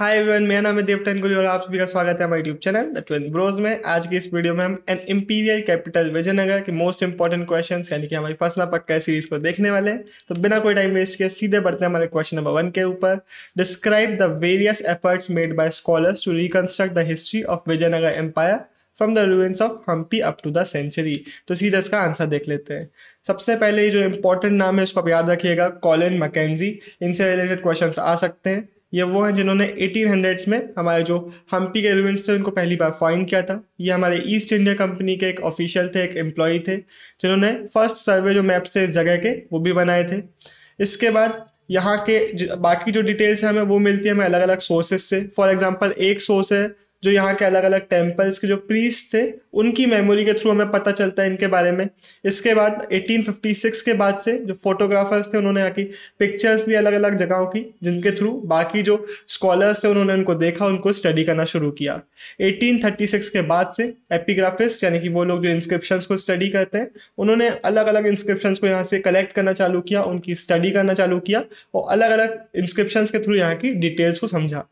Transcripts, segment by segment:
hi everyone मेरा नाम है देव गुल और आप सभी का स्वागत है हमारे यूट्यूब चैनल द ट्वेंथ ब्रोज में आज के इस वीडियो में हम एन इम्पीरियल कैपिटल विजयनगर के मोस्ट इंपॉर्टेंट क्वेश्चन यानी कि हमारी फसला पक्का सीरीज को देखने वाले हैं तो बिना कोई टाइम वेस्ट किए सीधे बढ़ते हैं हमारे क्वेश्चन नंबर वन के ऊपर describe the various efforts made by scholars to reconstruct the history of Vijayanagara empire from the ruins of Hampi up to the century तो सीधे इसका आंसर देख लेते हैं सबसे पहले जो इंपॉर्टेंट नाम है उसको आप याद रखिएगा कॉलिन मैकेजी इनसे रिलेटेड क्वेश्चन आ सकते हैं ये वो हैं जिन्होंने एटीन हंड्रेड्स में हमारे जो हम्पी के रूइंस थे उनको पहली बार फाइंड किया था ये हमारे ईस्ट इंडिया कंपनी के एक ऑफिशियल थे एक एम्प्लॉय थे जिन्होंने फर्स्ट सर्वे जो मैप थे इस जगह के वो भी बनाए थे इसके बाद यहाँ के बाकी जो डिटेल्स हैं हमें वो मिलती है हमें अलग अलग सोर्सेज से फॉर एग्जाम्पल एक सोर्स है जो यहाँ के अलग अलग टेम्पल्स के जो प्रीस्ट थे उनकी मेमोरी के थ्रू हमें पता चलता है इनके बारे में इसके बाद 1856 के बाद से जो फोटोग्राफर्स थे उन्होंने यहाँ की पिक्चर्स ली अलग अलग जगहों की जिनके थ्रू बाकी जो स्कॉलर्स थे उन्होंने उनको देखा उनको स्टडी करना शुरू किया 1836 के बाद से एपीग्राफिस्ट यानी कि वो लोग जो इंस्क्रिप्शन को स्टडी करते हैं उन्होंने अलग अलग इंस्क्रिप्शन को यहाँ से कलेक्ट करना चालू किया उनकी स्टडी करना चालू किया और अलग अलग इंस्क्रिप्शन के थ्रू यहाँ की डिटेल्स को समझा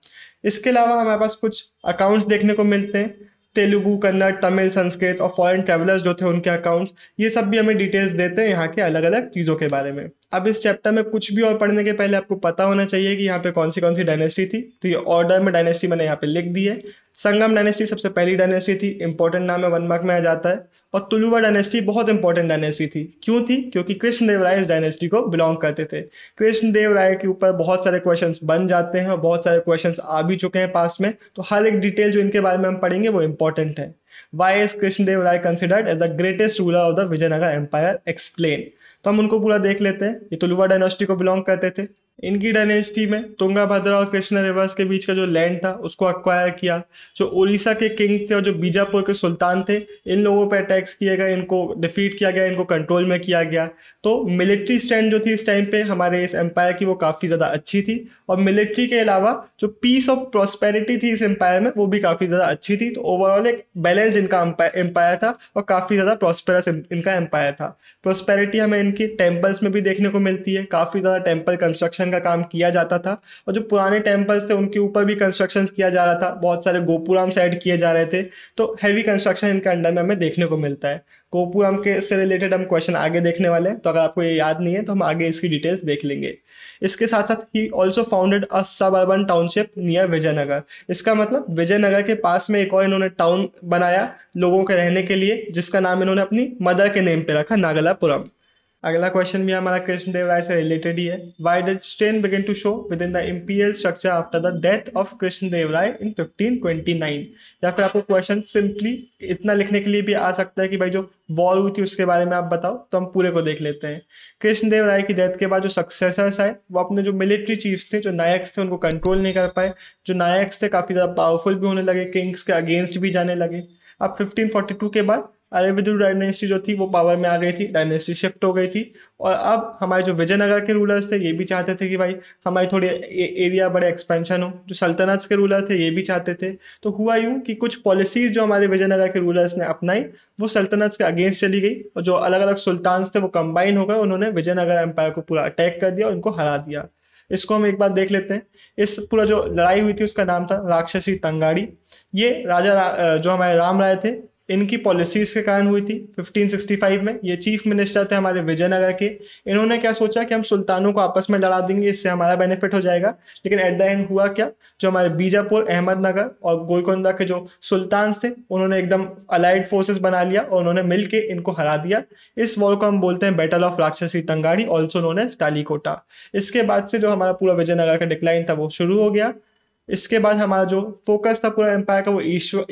इसके अलावा हमारे पास कुछ अकाउंट्स देखने को मिलते हैं तेलुगु कन्नड़ तमिल संस्कृत और फॉरेन ट्रेवलर्स जो थे उनके अकाउंट्स ये सब भी हमें डिटेल्स देते हैं यहाँ के अलग अलग चीज़ों के बारे में अब इस चैप्टर में कुछ भी और पढ़ने के पहले आपको पता होना चाहिए कि यहाँ पे कौन सी कौन सी डायनेस्टी थी तो ये ऑर्डर में डायनेस्टी मैंने यहाँ पे लिख दी है संगम डायनेस्टी सबसे पहली डायनेस्टी थी इंपॉर्टेंट नाम है वन मार्क में आ जाता है और तुलुवा डायनेस्टी बहुत इंपॉर्टेंट डायनेस्टी थी क्यों थी क्योंकि कृष्णदेव राय इस डायनेस्टी को बिलोंग करते थे कृष्णदेव राय के ऊपर बहुत सारे क्वेश्चन बन जाते हैं और बहुत सारे क्वेश्चन आ भी चुके हैं पास्ट में तो हर एक डिटेल जो इनके बारे में हम पढ़ेंगे वो इंपॉर्टेंट है why is Krishnadeva Raya considered as the greatest ruler of the Vijayanagara empire explain तो हम उनको पूरा देख लेते हैं ये तुलुवा डायनेस्टी को बिलोंग करते थे इनकी डायनेस्टी में तुंगा भद्रा और कृष्ण रिवर्स के बीच का जो लैंड था उसको अक्वायर किया जो उड़ीसा के किंग थे और जो बीजापुर के सुल्तान थे इन लोगों पर अटैक्स किए गए इनको डिफीट किया गया इनको कंट्रोल में किया गया तो मिलिट्री स्टैंड जो थी इस टाइम पे हमारे इस एम्पायर की वो काफ़ी ज़्यादा अच्छी थी और मिलिट्री के अलावा जो पीस ऑफ प्रॉस्पेरिटी थी इस एम्पायर में वो भी काफ़ी ज़्यादा अच्छी थी तो ओवरऑल एक बैलेंस इनका एम्पायर था और काफ़ी ज़्यादा प्रॉस्पेरस इनका एम्पायर था प्रॉस्पेरिटी हमें इनकी टेम्पल्स में भी देखने को मिलती है काफ़ी ज़्यादा टेम्पल कंस्ट्रक्शन कंस्ट्रक्शन का काम किया जाता था और जो पुराने टेम्पल्स थे उनके ऊपर भी कंस्ट्रक्शन किया जा रहा था बहुत सारे गोपुराम साइड किए जा रहे थे तो हैवी कंस्ट्रक्शन इनके अंडर में हमें देखने को मिलता है गोपुराम के से रिलेटेड हम क्वेश्चन आगे देखने वाले हैं तो अगर आपको ये याद नहीं है तो हम आगे इसकी डिटेल्स देख लेंगे इसके साथ साथ ही ऑल्सो फाउंडेड अ सब अर्बन टाउनशिप नियर विजयनगर इसका मतलब विजयनगर के पास में एक और इन्होंने टाउन बनाया लोगों के रहने के लिए जिसका नाम इन्होंने अपनी मदर के नेम पे रखा नागलापुरम अगला क्वेश्चन भी हमारा कृष्ण देवराय से रिलेटेड ही है why did strain begin to show within the imperial structure after the death of Krishna Devaraya in fifteen twenty nine या फिर आपको क्वेश्चन सिंपली इतना लिखने के लिए भी आ सकता है कि भाई जो वॉर हुई थी उसके बारे में आप बताओ तो हम पूरे को देख लेते हैं कृष्णदेव राय की डेथ के बाद जो सक्सेसर्स आए वो अपने जो मिलिट्री चीफ्स थे जो नायक्स थे उनको कंट्रोल नहीं कर पाए जो नायक्स थे काफ़ी ज़्यादा पावरफुल भी होने लगे किंग्स के अगेंस्ट भी जाने लगे अब 1542 के बाद अरेबिदु डायनेस्टी जो थी वो पावर में आ गई थी डायनेस्टी शिफ्ट हो गई थी और अब हमारे जो विजयनगर के रूलर्स थे ये भी चाहते थे कि भाई हमारी थोड़ी ए, एरिया बड़े एक्सपेंशन हो जो सल्तनत के रूलर थे ये भी चाहते थे तो हुआ यूँ कि कुछ पॉलिसीज़ जो हमारे विजयनगर के रूलर्स ने अपनाई वो सल्तनत के अगेंस्ट चली गई और जो अलग अलग सुल्तान थे वो कंबाइन हो गए उन्होंने विजयनगर एम्पायर को पूरा अटैक कर दिया और उनको हरा दिया इसको हम एक बार देख लेते हैं इस पूरा जो लड़ाई हुई थी उसका नाम था राक्षसी तंगाड़ी ये राजा रा, जो हमारे राम राय थे इनकी पॉलिसीज के कारण हुई थी 1565 में ये चीफ मिनिस्टर थे हमारे विजयनगर के इन्होंने क्या सोचा कि हम सुल्तानों को आपस में लड़ा देंगे इससे हमारा बेनिफिट हो जाएगा लेकिन एट द एंड हुआ क्या जो हमारे बीजापुर अहमदनगर और गोलकोंडा के जो सुल्तान थे उन्होंने एकदम अलाइड फोर्सेस बना लिया और उन्होंने मिल इनको हरा दिया इस वॉर को हम बोलते हैं battle of Rakshasi Tangadi also known as Talikota इसके बाद से जो हमारा पूरा विजयनगर का डिक्लाइन था वो शुरू हो गया इसके बाद हमारा जो फोकस था पूरा एम्पायर का वो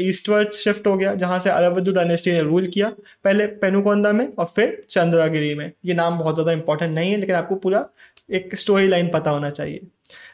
ईस्टवर्ड शिफ्ट हो गया जहाँ से अरबुद्दू डायनेस्टी ने रूल किया पहले पेनुकोंदा में और फिर चंद्रागिरी में ये नाम बहुत ज़्यादा इंपॉर्टेंट नहीं है लेकिन आपको पूरा एक स्टोरी लाइन पता होना चाहिए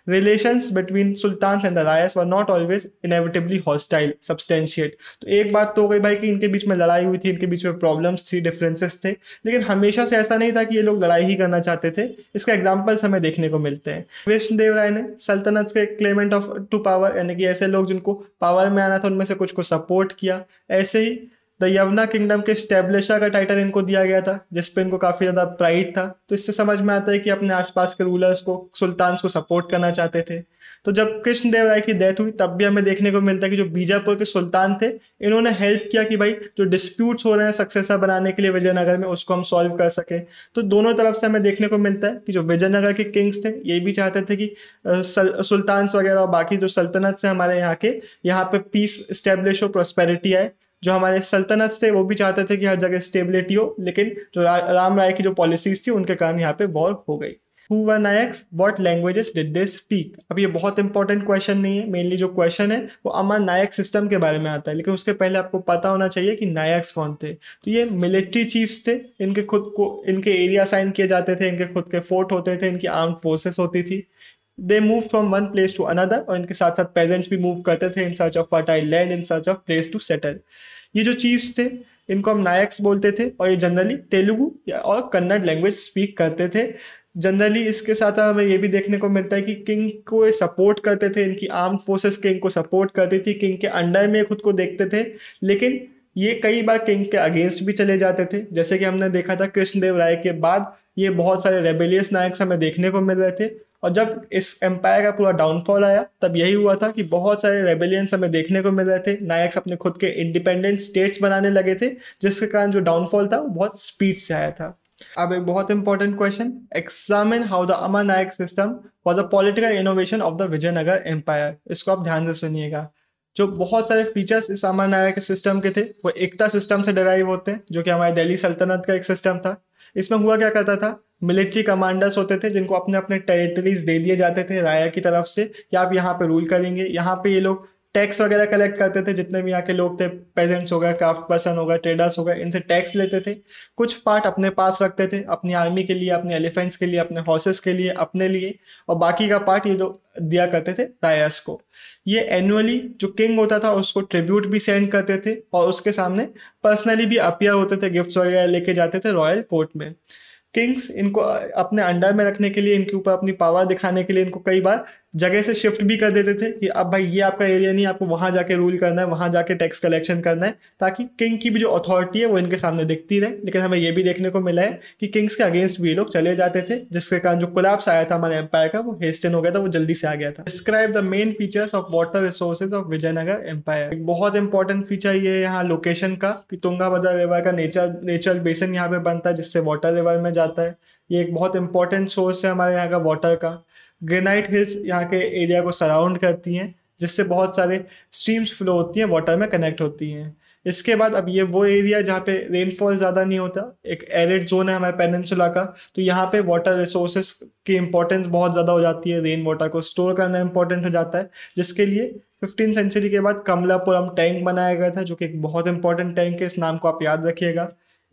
रिलेशंस बिटवीन सुल्तान एंड अलायस were not always inevitably hostile substantiate तो एक बात तो हो गई भाई कि इनके बीच में लड़ाई हुई थी इनके बीच में प्रॉब्लम्स थी डिफरेंसेस थे लेकिन हमेशा से ऐसा नहीं था कि ये लोग लड़ाई ही करना चाहते थे इसका एग्जाम्पल्स हमें देखने को मिलते हैं कृष्णदेव राय ने सल्तनत के क्लेमेंट ऑफ टू पावर यानी कि ऐसे लोग जिनको पावर में आना था उनमें से कुछ को सपोर्ट किया ऐसे ही द यवना किंगडम के स्टेब्लिशर का टाइटल इनको दिया गया था जिसपे इनको काफ़ी ज़्यादा प्राइड था तो इससे समझ में आता है कि अपने आसपास के रूलर्स को सुल्तान्स को सपोर्ट करना चाहते थे तो जब कृष्णदेव राय की डेथ हुई तब भी हमें देखने को मिलता है कि जो बीजापुर के सुल्तान थे इन्होंने हेल्प किया कि भाई जो डिस्प्यूट्स हो रहे हैं सक्सेसर बनाने के लिए विजयनगर में उसको हम सॉल्व कर सकें तो दोनों तरफ से हमें देखने को मिलता है कि जो विजयनगर के किंग्स थे ये भी चाहते थे कि सुल्तान्स वगैरह और बाकी जो सल्तनत से हमारे यहाँ के यहाँ पे पीस स्टेब्लिश हो प्रोस्पेरिटी आए जो हमारे सल्तनत थे वो भी चाहते थे कि हर जगह स्टेबिलिटी हो लेकिन जो रा, राम राय की जो पॉलिसीज थी उनके कारण यहाँ पे वॉर हो गई who were Nayaks what languages did they speak अब ये बहुत इंपॉर्टेंट क्वेश्चन नहीं है मेनली जो क्वेश्चन है वो अमर नायक सिस्टम के बारे में आता है लेकिन उसके पहले आपको पता होना चाहिए कि नायक्स कौन थे तो ये मिलिट्री चीफ्स थे इनके खुद को इनके एरिया साइन किए जाते थे इनके खुद के फोर्ट होते थे इनकी आर्म फोर्सेस होती थी they move from one place to another और इनके साथ साथ पेजेंट्स भी मूव करते थे in search of fertile land in search of place to settle ये जो चीफ्स थे इनको हम नायक्स बोलते थे और ये जनरली तेलुगु और कन्नड़ लैंग्वेज स्पीक करते थे जनरली इसके साथ हमें ये भी देखने को मिलता है कि किंग को ये सपोर्ट करते थे इनकी आर्म फोर्सेस किंग को सपोर्ट करती थी किंग के अंडर में खुद को देखते थे लेकिन ये कई बार किंग के अगेंस्ट भी चले जाते थे जैसे कि हमने देखा था कृष्णदेव राय के बाद ये बहुत सारे रेबेलियस नायक हमें देखने को मिल रहे थे और जब इस एम्पायर का पूरा डाउनफॉल आया तब यही हुआ था कि बहुत सारे रेबेलियंस हमें देखने को मिल रहे थे नायक्स अपने खुद के इंडिपेंडेंट स्टेट्स बनाने लगे थे जिसके कारण जो डाउनफॉल था वो बहुत स्पीड से आया था अब एक बहुत important question examine how the Amar Nayaka system for the political innovation of the Vijayanagara empire इसको आप ध्यान से सुनिएगा जो बहुत सारे फीचर्स इस अमर नायक सिस्टम के थे वो एकता सिस्टम से डराइव होते हैं जो कि हमारे दिल्ली सल्तनत का एक सिस्टम था इसमें हुआ क्या करता था मिलिट्री कमांडर्स होते थे जिनको अपने अपने टेरिटरीज दे दिए जाते थे राया की तरफ से कि आप यहाँ पे रूल करेंगे यहाँ पे ये लोग टैक्स वगैरह कलेक्ट करते थे जितने भी यहाँ के लोग थे पेजेंट्स हो गए क्राफ्ट पर्सन हो गए ट्रेडर्स हो गए इनसे टैक्स लेते थे कुछ पार्ट अपने पास रखते थे अपनी आर्मी के लिए अपने एलिफेंट्स के लिए अपने हॉर्सेस के लिए अपने लिए और बाकी का पार्ट ये लोग दिया करते थे रायस को ये एनुअली जो किंग होता था उसको ट्रिब्यूट भी सेंड करते थे और उसके सामने पर्सनली भी अपियर होते थे गिफ्ट्स वगैरह लेके जाते थे रॉयल कोर्ट में किंग्स इनको अपने अंडर में रखने के लिए इनके ऊपर अपनी पावर दिखाने के लिए इनको कई बार जगह से शिफ्ट भी कर देते थे कि अब भाई ये आपका एरिया नहीं आपको वहाँ जाके रूल करना है वहाँ जाके टैक्स कलेक्शन करना है ताकि किंग की भी जो अथॉरिटी है वो इनके सामने दिखती रहे लेकिन हमें ये भी देखने को मिला है कि किंग्स के अगेंस्ट भी लोग चले जाते थे जिसके कारण जो कोलैप्स आया था हमारे एम्पायर का वो हेस्टन हो गया था वो जल्दी से आ गया था describe the main features of water resources of Vijayanagara empire एक बहुत इंपॉर्टेंट फीचर ये यहाँ लोकेशन का कि तुंगाभद्रा रिवर का नेचर नेचुरल बेसन यहाँ पे बनता है जिससे वाटर रिवर में जाता है ये एक बहुत इंपॉर्टेंट सोर्स है हमारे यहाँ का वाटर का ग्रेनाइट हिल्स यहाँ के एरिया को सराउंड करती हैं जिससे बहुत सारे स्ट्रीम्स फ्लो होती हैं वाटर में कनेक्ट होती हैं इसके बाद अब ये वो एरिया जहाँ पे रेनफॉल ज़्यादा नहीं होता एक एरिड जोन है हमारे पेनसुला का तो यहाँ पे वाटर रिसोर्सेज की इम्पोर्टेंस बहुत ज़्यादा हो जाती है रेन वाटर को स्टोर करना इम्पोर्टेंट हो जाता है जिसके लिए फिफ्टीन सेंचुरी के बाद कमलापुरम टैंक बनाया गया था जो कि एक बहुत इंपॉर्टेंट टैंक है इस नाम को आप याद रखिएगा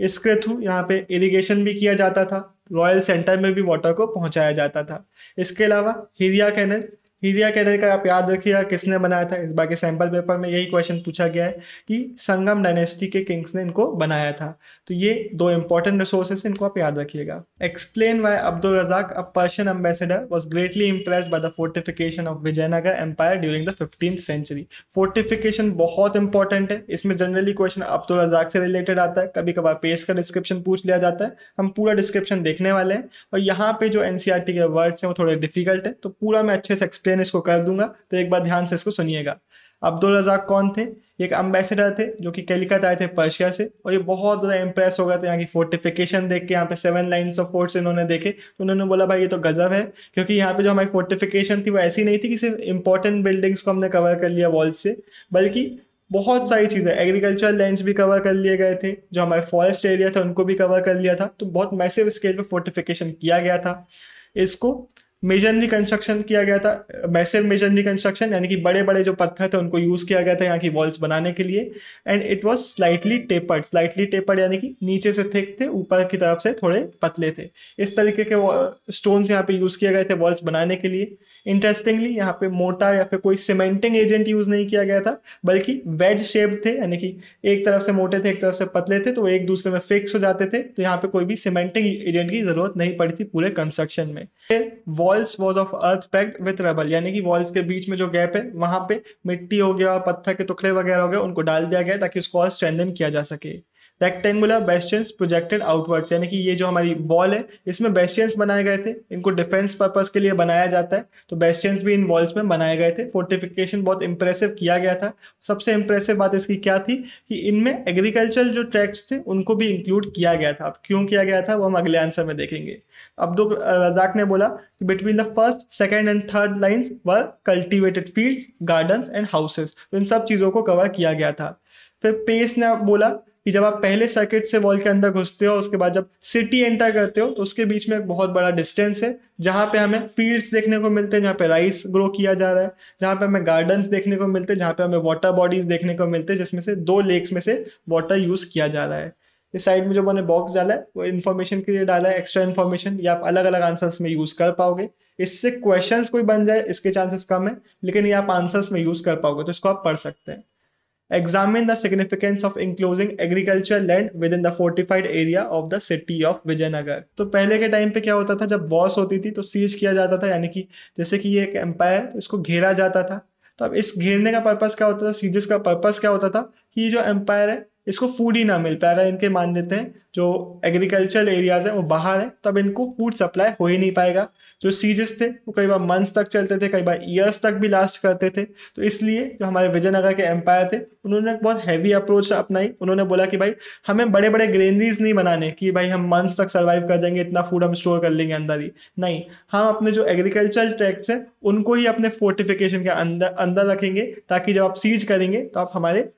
इसके थ्रू यहाँ पे इरिगेशन भी किया जाता था रॉयल सेंटर में भी वाटर को पहुंचाया जाता था इसके अलावा हीरिया कैनल हीरिया कैनल का आप याद रखिएगा किसने बनाया था इस बार के सैम्पल पेपर में यही क्वेश्चन पूछा गया है कि संगम डायनेस्टी के किंग्स ने इनको बनाया था तो ये दो इंपॉर्टेंट रिसोर्सेस इनको आप याद रखिएगा explain why Abdul Razzaq a Persian ambassador was greatly impress by the fortification of Vijayanagara empire during the fifteen century fortification बहुत इंपॉर्टेंट है इसमें जनरली क्वेश्चन अब्दुल रजाक से रिलेटेड आता है कभी कभार पेस का डिस्क्रिप्शन पूछ लिया जाता है हम पूरा डिस्क्रिप्शन देखने वाले हैं और यहाँ पे जो एनसीआर e के वर्ड्स हैं वो थोड़े डिफिकल्ट है तो पूरा मैं अच्छे से एक्सप्लेन एक्सप्लेन इसको कर दूंगा तो एक बार ध्यान से इसको सुनिएगा अब्दुल रजाक कौन थे एक अम्बेसडर थे जो कि कैलिकत आए थे पर्शिया से और ये बहुत ज़्यादा इंप्रेस हो गए थे यहाँ की फोर्टिफिकेशन देख के यहाँ पे सेवन लाइन्स ऑफ फोर्ट्स इन्होंने देखे तो उन्होंने बोला भाई ये तो गजब है क्योंकि यहाँ पे जो हमारी फोर्टिफिकेशन थी वो ऐसी नहीं थी कि सिर्फ इंपॉर्टेंट बिल्डिंग्स को हमने कवर कर लिया वॉल्स से बल्कि बहुत सारी चीज़ें एग्रीकल्चर लैंड्स भी कवर कर लिए गए थे जो हमारे फॉरेस्ट एरिया था उनको भी कवर कर लिया था तो बहुत मैसिव स्केल पर फोर्टिफिकेशन किया गया था इसको मेजरली कंस्ट्रक्शन किया गया था मैसिव मेजरली कंस्ट्रक्शन यानी कि बड़े बड़े जो पत्थर थे उनको यूज़ किया गया था यहाँ की वॉल्स बनाने के लिए and it was slightly tapered slightly tapered यानी कि नीचे से थिक थे ऊपर की तरफ से थोड़े पतले थे इस तरीके के स्टोन्स यहाँ पे यूज़ किए गए थे वॉल्स बनाने के लिए इंटरेस्टिंगली यहाँ पे मोटा या फिर कोई सीमेंटिंग एजेंट यूज नहीं किया गया था बल्कि वेज शेप थे यानी कि एक तरफ से मोटे थे एक तरफ से पतले थे तो एक दूसरे में फिक्स हो जाते थे तो यहाँ पे कोई भी सीमेंटिंग एजेंट की जरूरत नहीं पड़ी थी पूरे कंस्ट्रक्शन में walls was of earth packed with rubble यानी कि वॉल्स के बीच में जो गैप है वहां पे मिट्टी हो गया पत्थर के टुकड़े वगैरह हो गया उनको डाल दिया गया ताकि उसको और स्ट्रेंदन किया जा सके रेक्टेंगुलर बेस्टियंस प्रोजेक्टेड आउटवर्ड्स यानी कि ये जो हमारी वॉल है इसमें बेस्टियंस बनाए गए थे इनको डिफेंस पर्पज के लिए बनाया जाता है तो बेस्टियंस भी इन वॉल्स में बनाए गए थे फोर्टिफिकेशन बहुत इंप्रेसिव किया गया था सबसे इंप्रेसिव बात इसकी क्या थी कि इनमें एग्रीकल्चर जो ट्रैक्ट्स थे उनको भी इंक्लूड किया गया था अब क्यों किया गया था वो हम अगले आंसर में देखेंगे अब्दुल रजाक ने बोला कि between the first second and third lines were cultivated fields gardens and houses इन सब चीज़ों को कवर किया गया था फिर पेस ने बोला कि जब आप पहले सर्किट से वॉल के अंदर घुसते हो उसके बाद जब सिटी एंटर करते हो तो उसके बीच में एक बहुत बड़ा डिस्टेंस है जहाँ पे हमें फील्ड्स देखने को मिलते हैं जहाँ पे राइस ग्रो किया जा रहा है जहाँ पे हमें गार्डन्स देखने को मिलते हैं जहाँ पे हमें वाटर बॉडीज देखने को मिलते हैं जिसमें से दो लेक्स में से वाटर यूज़ किया जा रहा है इस साइड में जो मैंने बॉक्स डाला है वो इन्फॉर्मेशन के लिए डाला है एक्स्ट्रा इन्फॉर्मेशन ये आप अलग अलग आंसर्स में यूज़ कर पाओगे इससे क्वेश्चंस कोई बन जाए इसके चांसेस कम है लेकिन ये आप आंसर्स में यूज़ कर पाओगे तो इसको आप पढ़ सकते हैं examine the significance of enclosing agricultural land within the fortified area of the city of Vijayanagar तो पहले के टाइम पे क्या होता था जब वॉस होती थी तो सीज किया जाता था यानी कि जैसे कि ये एक एम्पायर तो इसको घेरा जाता था तो अब इस घेरने का पर्पज क्या होता था सीजेस का पर्पज क्या होता था कि ये जो एम्पायर है इसको फूड ही ना मिल पाए अगर इनके मान लेते हैं जो एग्रीकल्चरल एरियाज हैं वो बाहर हैं तब इनको फूड सप्लाई हो ही नहीं पाएगा जो सीजेस थे वो कई बार मंथ्स तक चलते थे कई बार ईयर्स तक भी लास्ट करते थे तो इसलिए जो हमारे विजयनगर के एम्पायर थे उन्होंने बहुत हैवी अप्रोच अपनाई उन्होंने बोला कि भाई हमें बड़े बड़े ग्रेनरीज नहीं बनाने कि भाई हम मंथ्स तक सर्वाइव कर जाएंगे इतना फूड हम स्टोर कर लेंगे अंदर ही नहीं हम अपने जो एग्रीकल्चरल ट्रैक्ट्स हैं उनको ही अपने फोर्टिफिकेशन के अंदर अंदर रखेंगे ताकि जब आप सीज करेंगे तो आप हमारे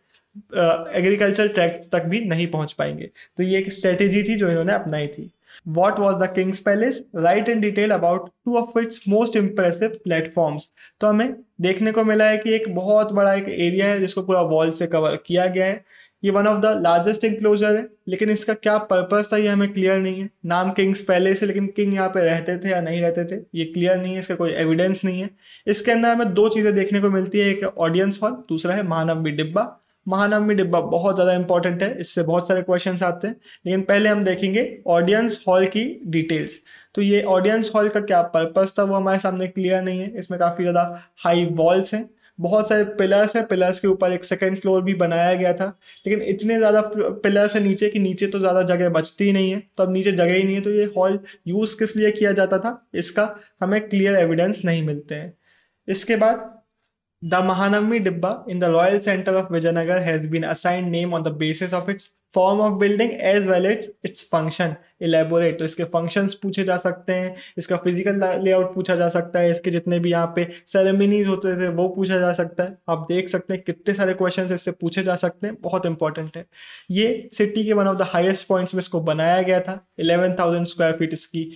एग्रीकल्चर ट्रैक्ट तक भी नहीं पहुंच पाएंगे तो ये एक स्ट्रेटेजी थी जो इन्होंने अपनाई थी what was the king's palace write in detail about two of its most impressive platform तो हमें देखने को मिला है कि एक बहुत बड़ा एक एरिया है जिसको पूरा वॉल से कवर किया गया है ये one of the largest enclosure है लेकिन इसका क्या पर्पज था ये हमें क्लियर नहीं है नाम किंग्स पैलेस है लेकिन किंग यहाँ पे रहते थे या नहीं रहते थे ये क्लियर नहीं है इसका कोई एविडेंस नहीं है इसके अंदर हमें दो चीज़ें देखने को मिलती है एक ऑडियंस हॉल दूसरा है महानवी डिब्बा महानवमी डिब्बा बहुत ज़्यादा इंपॉर्टेंट है इससे बहुत सारे क्वेश्चन आते हैं लेकिन पहले हम देखेंगे ऑडियंस हॉल की डिटेल्स तो ये ऑडियंस हॉल का क्या पर्पज़ था वो हमारे सामने क्लियर नहीं है इसमें काफ़ी ज़्यादा हाई वॉल्स हैं बहुत सारे पिलर्स हैं पिलर्स के ऊपर एक सेकेंड फ्लोर भी बनाया गया था लेकिन इतने ज़्यादा पिलर्स हैं नीचे कि नीचे तो ज़्यादा जगह बचती ही नहीं है तो अब नीचे जगह ही नहीं है तो ये हॉल यूज़ किस लिए किया जाता था इसका हमें क्लियर एविडेंस नहीं मिलते हैं इसके बाद The Mahanavmi Dibba in the Royal Center of Vijayanagar has been assigned name on the basis of its form of building as well its its function elaborate तो इसके फंक्शंस पूछे जा सकते हैं इसका फिजिकल लेआउट पूछा जा सकता है इसके जितने भी यहाँ पे सेरेमनीज होते थे वो पूछा जा सकता है आप देख सकते हैं कितने सारे क्वेश्चन इससे पूछे जा सकते हैं बहुत इंपॉर्टेंट है ये सिटी के one of the highest points में इसको बनाया गया था इलेवन थाउजेंड स्क्वायर फीट इसकी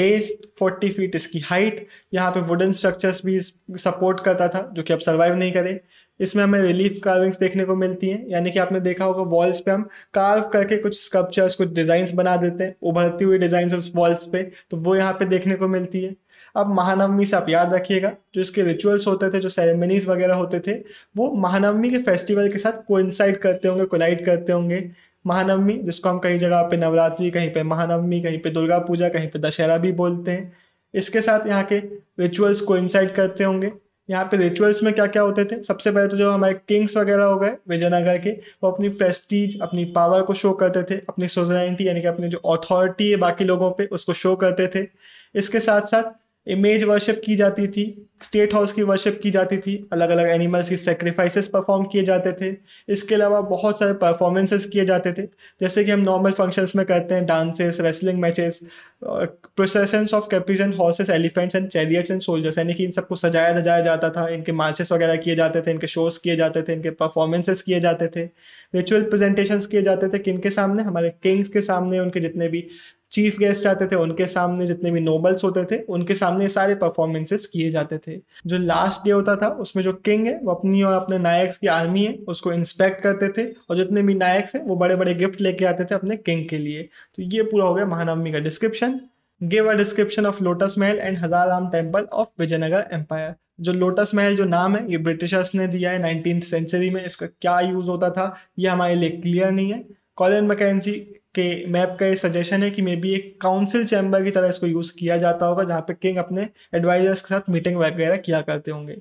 बेस फोर्टी फीट इसकी हाइट यहाँ पे वुडन स्ट्रक्चर्स भी सपोर्ट करता था जो कि अब सर्वाइव नहीं करें इसमें हमें रिलीफ कार्विंग्स देखने को मिलती हैं यानी कि आपने देखा होगा वॉल्स पे हम कार्व करके कुछ स्कल्पचर्स कुछ डिजाइन बना देते हैं उभरती हुई डिजाइन उस वॉल्स पे तो वो यहाँ पे देखने को मिलती है अब महानवमी से आप याद रखिएगा जो इसके रिचुअल्स होते थे जो सेरेमनीज वगैरह होते थे वो महानवमी के फेस्टिवल के साथ कोइंसाइड करते होंगे कोलाइड करते होंगे महानवमी जिसको हम कई जगह पे नवरात्रि कहीं पे महानवमी कहीं पे दुर्गा पूजा कहीं पे दशहरा भी बोलते हैं इसके साथ यहाँ के रिचुअल्स कोइंसाइड करते होंगे यहाँ पे रिचुअल्स में क्या क्या होते थे सबसे पहले तो जो हमारे किंग्स वगैरह हो गए विजयनगर के वो अपनी प्रेस्टीज अपनी पावर को शो करते थे अपनी सोसाइटी यानी कि अपनी जो अथॉरिटी है बाकी लोगों पे उसको शो करते थे इसके साथ साथ इमेज वर्शिप की जाती थी स्टेट हाउस की वर्शिप की जाती थी अलग अलग एनिमल्स की सेक्रीफाइसेस परफॉर्म किए जाते थे इसके अलावा बहुत सारे परफॉर्मेंसेस किए जाते थे जैसे कि हम नॉर्मल फंक्शंस में करते हैं dances wrestling matches procession of कैपीज and horses elephants and chariots and soldiers यानी कि इन सबको सजाया नजाया जाता था इनके मार्चेस वगैरह किए जाते थे इनके शोज किए जाते थे इनके परफॉर्मेंसेस किए जाते थे रिचुअल प्रेजेंटेशन किए जाते थे किन के सामने हमारे किंग्स के सामने उनके जितने भी चीफ गेस्ट आते थे उनके सामने जितने भी नोबल्स होते थे उनके सामने सारे परफॉर्मेंसेस किए जाते थे जो लास्ट डे होता था उसमें जो किंग है वो अपनी और अपने नायक्स की आर्मी है उसको इंस्पेक्ट करते थे और जितने भी नायक्स हैं वो बड़े बड़े गिफ्ट लेके आते थे अपने किंग के लिए तो ये पूरा हो गया महानवमी का description give a description of lotus Mahal and Hazararama temple of Vijayanagara empire जो लोटस महल जो नाम है ये ब्रिटिशर्स ने दिया है नाइनटीन सेंचुरी में इसका क्या यूज होता था ये हमारे लिए क्लियर नहीं है कॉलिन मैकेजी के मैप का ये सजेशन है कि मे बी एक काउंसिल चैम्बर की तरह इसको यूज़ किया जाता होगा जहाँ पे किंग अपने एडवाइजर्स के साथ मीटिंग वगैरह किया करते होंगे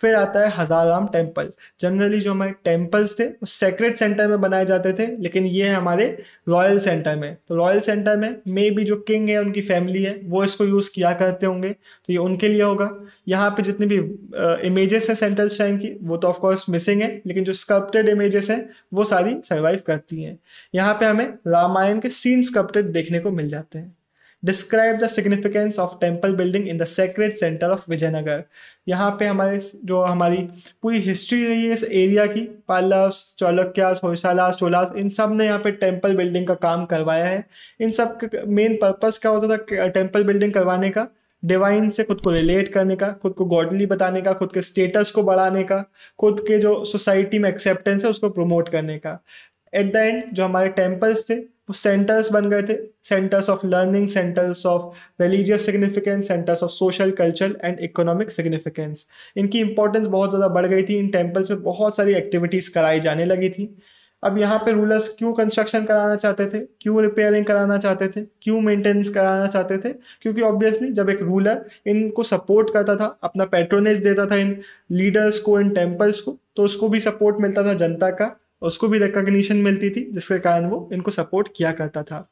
फिर आता है हजार राम टेम्पल जनरली जो हमारे टेम्पल्स थे वो सेक्रेट सेंटर में बनाए जाते थे लेकिन ये है हमारे रॉयल सेंटर में तो रॉयल सेंटर में मे बी जो किंग है उनकी फैमिली है वो इसको यूज़ किया करते होंगे तो ये उनके लिए होगा यहाँ पे जितने भी इमेजेस हैं सेंटर श्राइन की वो तो ऑफकोर्स मिसिंग है लेकिन जो स्कल्प्टेड इमेजेस हैं वो सारी सर्वाइव करती हैं यहाँ पे हमें राम रामायण के सीन स्कप्टेड देखने को मिल जाते हैं describe the significance of temple building in the sacred centre of Vijayanagara यहाँ पे हमारे जो हमारी पूरी हिस्ट्री रही है इस एरिया की पालव्स चौलक्यास होयसालास चोलास इन सब ने यहाँ पे टेम्पल बिल्डिंग का काम करवाया है इन सब का मेन पर्पज़ क्या होता था टेम्पल बिल्डिंग करवाने का डिवाइन से खुद को रिलेट करने का खुद को गॉडली बताने का खुद के स्टेटस को बढ़ाने का खुद के जो सोसाइटी में एक्सेप्टेंस है उसको प्रमोट करने का एट द एंड जो हमारे टेम्पल्स थे वो सेंटर्स बन गए थे centres of learning centres of religious significance centres of social cultural and economic significance इनकी इंपॉर्टेंस बहुत ज़्यादा बढ़ गई थी इन टेम्पल्स में बहुत सारी एक्टिविटीज़ कराई जाने लगी थी अब यहाँ पे रूलर्स क्यों कंस्ट्रक्शन कराना चाहते थे क्यों रिपेयरिंग कराना चाहते थे क्यों मेंटेनेंस कराना चाहते थे क्योंकि ऑब्वियसली जब एक रूलर इनको सपोर्ट करता था अपना पेट्रोनेज देता था इन लीडर्स को इन टेम्पल्स को तो उसको भी सपोर्ट मिलता था जनता का उसको भी रिकॉग्निशन मिलती थी जिसके कारण वो इनको सपोर्ट किया करता था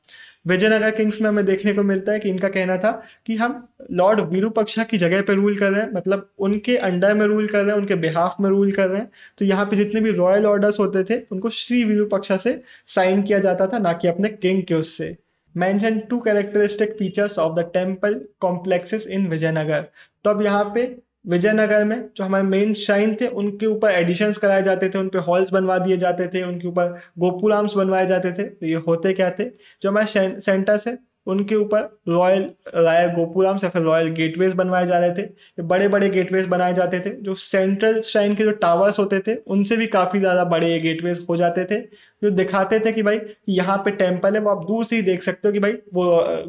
विजयनगर किंग्स में हमें देखने को मिलता है कि इनका कहना था कि हम लॉर्ड विरूपक्षा की जगह पर रूल कर रहे हैं मतलब उनके अंडर में रूल कर रहे हैं उनके बिहाफ में रूल कर रहे हैं तो यहाँ पे जितने भी रॉयल ऑर्डर्स होते थे उनको श्री विरूपक्षा से साइन किया जाता था ना कि अपने किंग के उससे mention two characteristic features of the temple complexes in Vijayanagara तो अब यहाँ पे विजयनगर में जो हमारे मेन शाइन थे उनके ऊपर एडिशंस कराए जाते थे उन पर हॉल्स बनवा दिए जाते थे उनके ऊपर आर्म्स बनवाए जाते थे तो ये होते क्या थे जो हमारे सेंटर्स है उनके ऊपर रॉयल राय गोपुराम से फिर रॉयल गेटवेज बनवाए जा रहे थे बड़े बड़े गेटवेज बनाए जाते थे जो सेंट्रल श्राइन के जो टावर्स होते थे उनसे भी काफ़ी ज़्यादा बड़े ये गेटवेज हो जाते थे जो दिखाते थे कि भाई यहाँ पे टेम्पल है वो आप दूर से ही देख सकते हो कि भाई वो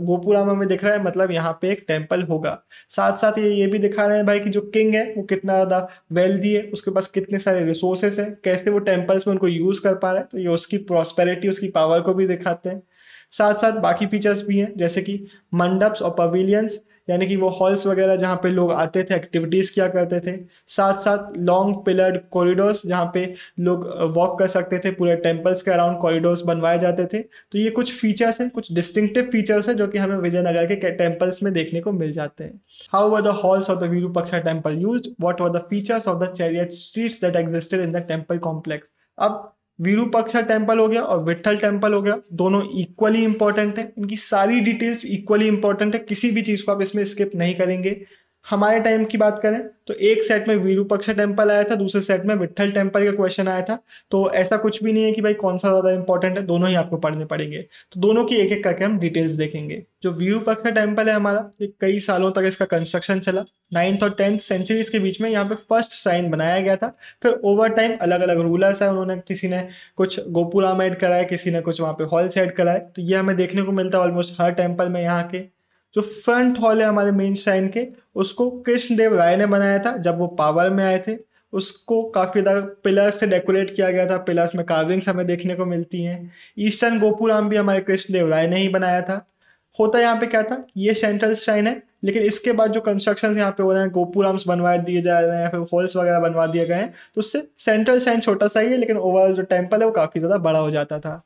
गोपुराम हमें दिख रहा है मतलब यहाँ पे एक टेम्पल होगा साथ साथ ये ये भी दिखा रहे हैं भाई कि जो किंग है वो कितना ज़्यादा वेल्दी है उसके पास कितने सारे रिसोर्सेस हैं कैसे वो टेम्पल्स में उनको यूज़ कर पा रहा है तो ये उसकी प्रॉस्पेरिटी उसकी पावर को भी दिखाते हैं साथ साथ बाकी फीचर्स भी हैं जैसे कि मंडप्स और पवेलियंस यानी कि वो हॉल्स वगैरह जहाँ पे लोग आते थे एक्टिविटीज़ किया करते थे साथ साथ लॉन्ग पिलर्ड कॉरिडोर्स जहाँ पे लोग वॉक कर सकते थे पूरे टेम्पल्स के अराउंड कॉरिडोर्स बनवाए जाते थे तो ये कुछ फीचर्स हैं कुछ डिस्टिंक्टिव फीचर्स हैं जो कि हमें विजयनगर के टेम्पल्स में देखने को मिल जाते हैं how were the halls of the Virupaksha temple used what were the features of the chariot streets that existed in the temple complex अब विरूपक्षा टेम्पल हो गया और विठल टेम्पल हो गया दोनों इक्वली इंपॉर्टेंट है इनकी सारी डिटेल्स इक्वली इंपॉर्टेंट है किसी भी चीज को आप इसमें स्किप नहीं करेंगे हमारे टाइम की बात करें तो एक सेट में वीरूपक्ष टेम्पल आया था दूसरे सेट में विठल टेम्पल का क्वेश्चन आया था तो ऐसा कुछ भी नहीं है कि भाई कौन सा ज़्यादा इंपॉर्टेंट है दोनों ही आपको पढ़ने पड़ेंगे तो दोनों की एक एक करके हम डिटेल्स देखेंगे जो वीरूपक्ष टेम्पल है हमारा ये कई सालों तक इसका कंस्ट्रक्शन चला नाइन्थ और टेंथ सेंचुरीज के बीच में यहाँ पे फर्स्ट साइन बनाया गया था फिर ओवर टाइम अलग अलग रूलर्स है उन्होंने किसी ने कुछ गोपुराम एड कराया किसी ने कुछ वहाँ पे हॉल्स एड कराए तो ये हमें देखने को मिलता है ऑलमोस्ट हर टेम्पल में यहाँ के जो फ्रंट हॉल है हमारे मेन श्राइन के उसको कृष्णदेव राय ने बनाया था जब वो पावर में आए थे उसको काफ़ी ज़्यादा पिलर्स से डेकोरेट किया गया था पिलर्स में कार्विंग्स हमें देखने को मिलती हैं ईस्टर्न गोपुराम भी हमारे कृष्णदेव राय ने ही बनाया था होता यहाँ पे क्या था ये सेंट्रल श्राइन है लेकिन इसके बाद जो कंस्ट्रक्शन यहाँ पे हो रहे हैं गोपुराम्स बनवा दिए जा रहे हैं फिर हॉल्स वगैरह बनवा दिए गए हैं तो उससे सेंट्रल श्राइन छोटा सा ही है लेकिन ओवरऑल जो टेम्पल है वो काफ़ी ज़्यादा बड़ा हो जाता था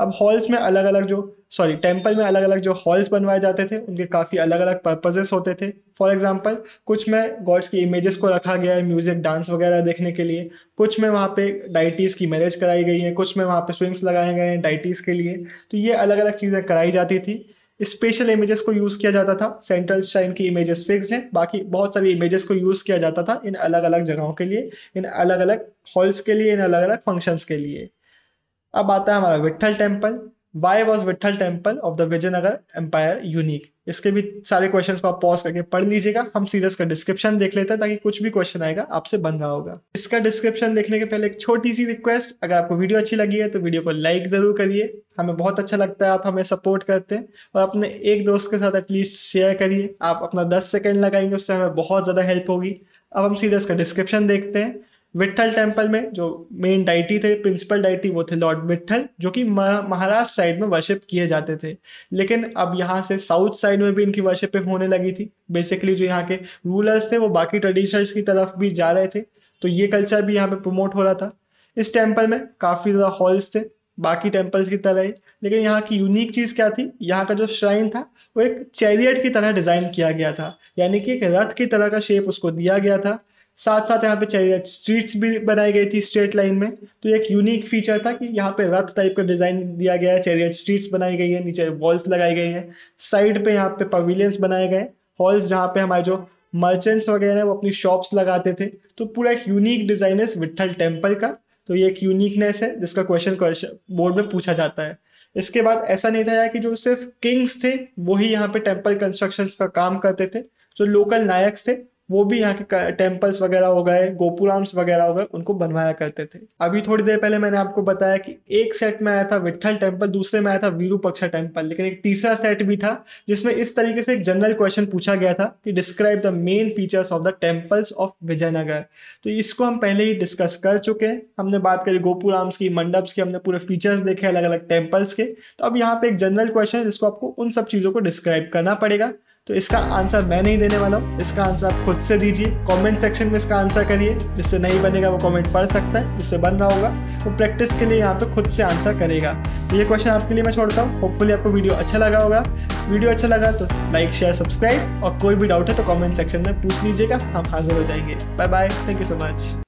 अब हॉल्स में अलग अलग जो सॉरी टेम्पल में अलग अलग जो हॉल्स बनवाए जाते थे उनके काफ़ी अलग अलग पर्पजेस होते थे फॉर एग्जाम्पल कुछ में गॉड्स की इमेजेस को रखा गया है म्यूजिक डांस वगैरह देखने के लिए कुछ में वहाँ पे डाइटीज़ की मैरिज कराई गई है कुछ में वहाँ पे स्विंग्स लगाए गए हैं डाइटीज़ के लिए तो ये अलग अलग चीज़ें कराई जाती थी स्पेशल इमेजेस को यूज़ किया जाता था सेंट्रल शाइन की इमेजेस फिक्स हैं बाकी बहुत सारी इमेजेस को यूज़ किया जाता था इन अलग अलग जगहों के लिए इन अलग अलग हॉल्स के लिए इन अलग अलग फंक्शंस के लिए अब आता है हमारा Vitthala temple why was Vitthala temple of the Vijayanagara empire unique इसके भी सारे क्वेश्चन को आप पॉज करके पढ़ लीजिएगा हम सीरियस का डिस्क्रिप्शन देख लेते हैं ताकि कुछ भी क्वेश्चन आएगा आपसे बन रहा होगा इसका डिस्क्रिप्शन देखने के पहले एक छोटी सी रिक्वेस्ट अगर आपको वीडियो अच्छी लगी है तो वीडियो को लाइक जरूर करिए हमें बहुत अच्छा लगता है आप हमें सपोर्ट करते हैं और अपने एक दोस्त के साथ एटलीस्ट शेयर करिए आप अपना दस सेकेंड लगाएंगे उससे हमें बहुत ज़्यादा हेल्प होगी अब हम सीरियस का डिस्क्रिप्शन देखते हैं विठल टेम्पल में जो मेन डाइटी थे प्रिंसिपल डाइटी वो थे लॉर्ड विठल जो कि महाराष्ट्र साइड में वर्शिप किए जाते थे लेकिन अब यहाँ से साउथ साइड में भी इनकी वर्शिपिंग होने लगी थी बेसिकली जो यहाँ के रूलर्स थे वो बाकी ट्रेडिशंस की तरफ भी जा रहे थे तो ये कल्चर भी यहाँ पे प्रमोट हो रहा था इस टेम्पल में काफ़ी ज़्यादा हॉल्स थे बाकी टेम्पल्स की तरह ही लेकिन यहाँ की यूनिक चीज़ क्या थी यहाँ का जो श्राइन था वो एक चैरियट की तरह डिज़ाइन किया गया था यानी कि एक रथ की तरह का शेप उसको दिया गया था साथ साथ यहाँ पे चाहिए स्ट्रीट्स भी बनाई गई थी स्ट्रेट लाइन में तो एक यूनिक फीचर था कि यहाँ पे रथ टाइप का डिज़ाइन दिया गया है चैरियट स्ट्रीट्स बनाई गई है नीचे वॉल्स लगाई गई है साइड पे यहाँ पे पवेलियंस बनाए गए हॉल्स जहाँ पे हमारे जो मर्चेंट्स वगैरह हैं वो अपनी शॉप्स लगाते थे तो पूरा एक यूनिक डिज़ाइन है विठल टेम्पल का तो ये एक यूनिकनेस है जिसका क्वेश्चन क्वेश्चन बोर्ड में पूछा जाता है इसके बाद ऐसा नहीं था कि जो सिर्फ किंग्स थे वही यहाँ पे टेम्पल कंस्ट्रक्शन का काम करते थे जो लोकल नायक थे वो भी यहाँ के टेम्पल्स वगैरह हो गए गोपुराम्स वगैरह हो गए उनको बनवाया करते थे अभी थोड़ी देर पहले मैंने आपको बताया कि एक सेट में आया था विठल टेम्पल दूसरे में आया था वीरूपक्षा टेम्पल लेकिन एक तीसरा सेट भी था जिसमें इस तरीके से एक जनरल क्वेश्चन पूछा गया था कि describe the main features of the temples of Vijayanagara तो इसको हम पहले ही डिस्कस कर चुके हैं हमने बात करी गोपुराम्स की मंडप्स की हमने पूरे फीचर्स देखे अलग अलग टेम्पल्स के तो अब यहाँ पे एक जनरल क्वेश्चन है जिसको आपको उन सब चीज़ों को डिस्क्राइब करना पड़ेगा तो इसका आंसर मैं नहीं देने वाला हूँ इसका आंसर आप खुद से दीजिए कमेंट सेक्शन में इसका आंसर करिए जिससे नहीं बनेगा वो कमेंट पढ़ सकता है जिससे बन रहा होगा वो प्रैक्टिस के लिए यहाँ पे खुद से आंसर करेगा तो ये क्वेश्चन आपके लिए मैं छोड़ता हूँ होपफुली आपको वीडियो अच्छा लगा होगा वीडियो अच्छा लगा तो लाइक शेयर सब्सक्राइब और कोई भी डाउट है तो कॉमेंट सेक्शन में पूछ लीजिएगा हम हाजिर हो जाएंगे bye bye thank you so much